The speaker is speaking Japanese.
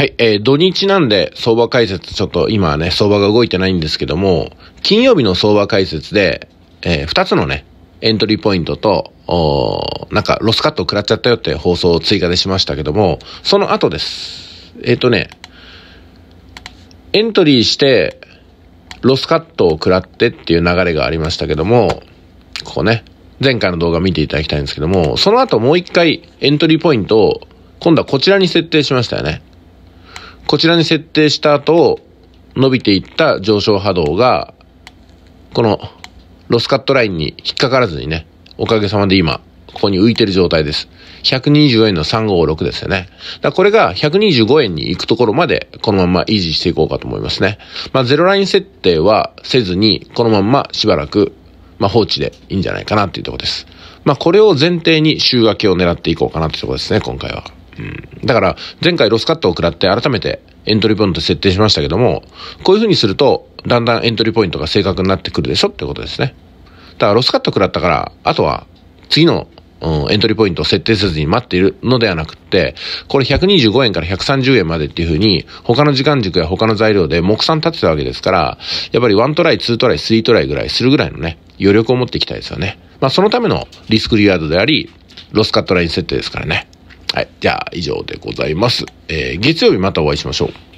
はい、えー、土日なんで相場解説、ちょっと今はね、相場が動いてないんですけども、金曜日の相場解説で、えー、2つのね、エントリーポイントと、おなんか、ロスカットを食らっちゃったよって放送を追加でしましたけども、その後です。えっ、ー、とね、エントリーして、ロスカットを食らってっていう流れがありましたけども、ここね、前回の動画見ていただきたいんですけども、その後もう一回エントリーポイントを、今度はこちらに設定しましたよね。こちらに設定した後、伸びていった上昇波動が、このロスカットラインに引っかからずにね、おかげさまで今、ここに浮いてる状態です。124円の356ですよね。だこれが125円に行くところまでこのまま維持していこうかと思いますね。まあ、ゼロライン設定はせずに、このまましばらく、まあ、放置でいいんじゃないかなっていうところです。まあ、これを前提に週明けを狙っていこうかなっていうところですね、今回は。うん。だから、前回ロスカットを食らって改めてエントリーポイント設定しましたけども、こういう風にすると、だんだんエントリーポイントが正確になってくるでしょってことですね。だからロスカット食らったから、あとは次の、うん、エントリーポイントを設定せずに待っているのではなくって、これ125円から130円までっていう風に、他の時間軸や他の材料で目算立てたわけですから、やっぱり1トライ、2トライ、3トライぐらいするぐらいのね、余力を持っていきたいですよね。まあそのためのリスクリワードであり、ロスカットライン設定ですからね。はい。じゃあ、以上でございます。えー、月曜日またお会いしましょう。